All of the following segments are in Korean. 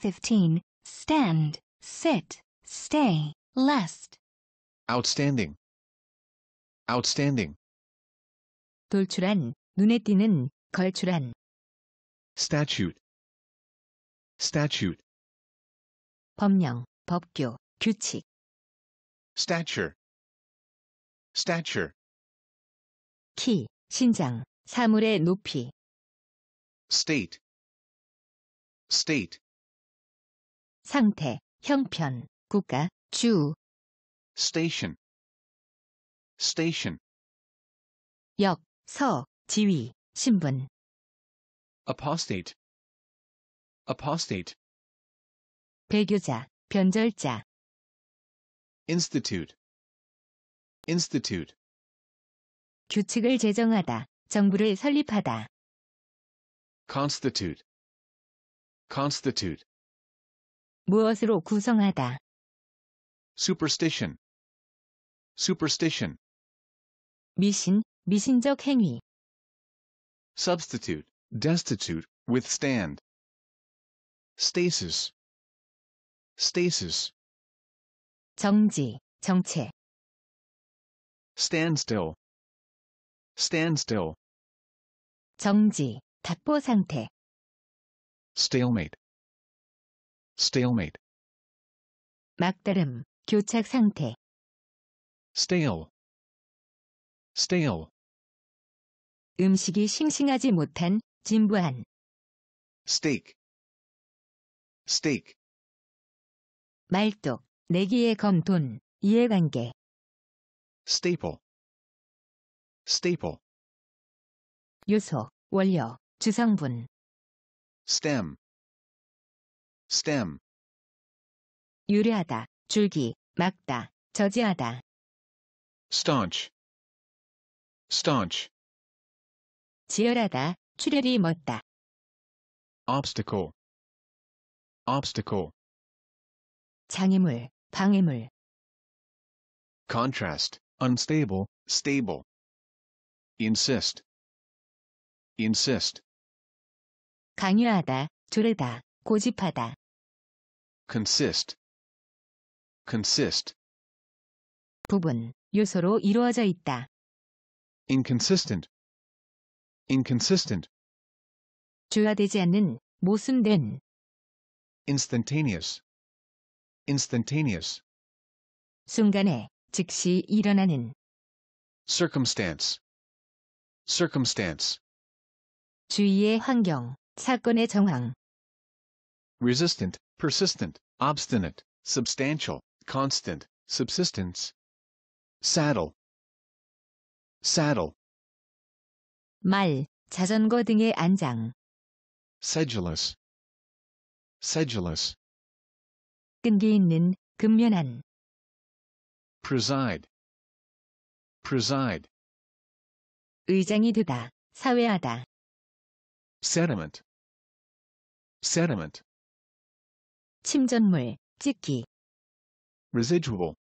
Fifteen. stand, sit, stay, lest. outstanding, outstanding, 돌출한, 눈에 띄는, 걸출한. statute, statute, 법령, 법규, 규칙. stature, stature, 키, 신장, 사물의 높이. state, state, 상태, 형편, 국가, 주 station station 역, 서, 지위, 신분 apostate apostate 배교자, 변절자 institute institute 규칙을 제정하다, 정부를 설립하다 constitute constitute 무엇으로 구성하다. superstition, superstition. 미신, 미신적 행위. substitute, destitute, withstand. stasis, stasis. 정지, 정체. standstill, standstill. 정지, 답보 상태. stalemate, stalemate 막다름, 교착 상태 stale stale 음식이 싱싱하지 못한, 진부한 steak steak 말뚝, 내기의 검돈, 이해관계 staple staple 요소, 원료, 주성분 stem stem 유래하다, 줄기, 막다, 저지하다. staunch staunch 지혈하다, 출혈이 멎다. obstacle obstacle 장애물, 방해물. contrast unstable stable insist insist 강요하다, 조르다, 고집하다. consist consist 부분 요소로 이루어져 있다. inconsistent inconsistent 조화되지 않는 모순된 instantaneous instantaneous 순간에 즉시 일어나는 circumstance circumstance 주위의 환경 사건의 정황 resistant, persistent, obstinate, substantial, constant, subsistence. saddle, saddle. 말, 자전거 등의 안장. sedulous, sedulous. 끈기 있는, 근면한. preside, preside. 의장이 되다, 사회하다. sediment, sediment. 침전물, 찍기 residual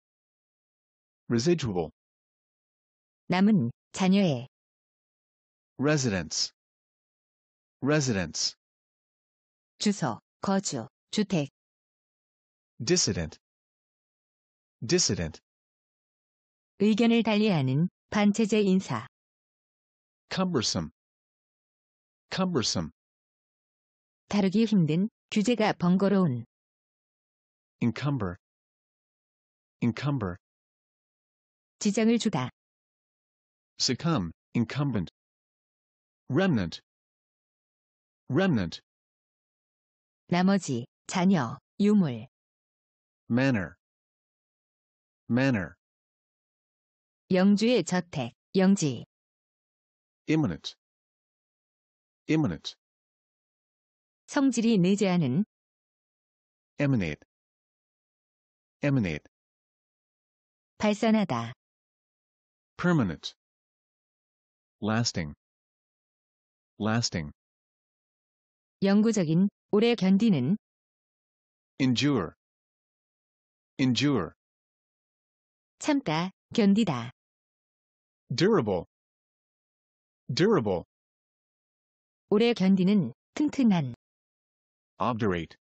residual 남은 자녀의 residence residence 주소, 거주, 주택 dissident dissident 의견을 달리하는 반체제 인사 cumbersome cumbersome 다루기 힘든 규제가 번거로운 encumber encumber 지장을 주다 succumb incumbent remnant remnant 나머지 자녀 유물 manor manor 영주의 저택 영지 imminent imminent 성질이 내재하는 emanate emanate 발산하다 permanent lasting lasting 영구적인 오래 견디는 endure endure 참다 견디다 durable durable 오래 견디는 튼튼한 obdurate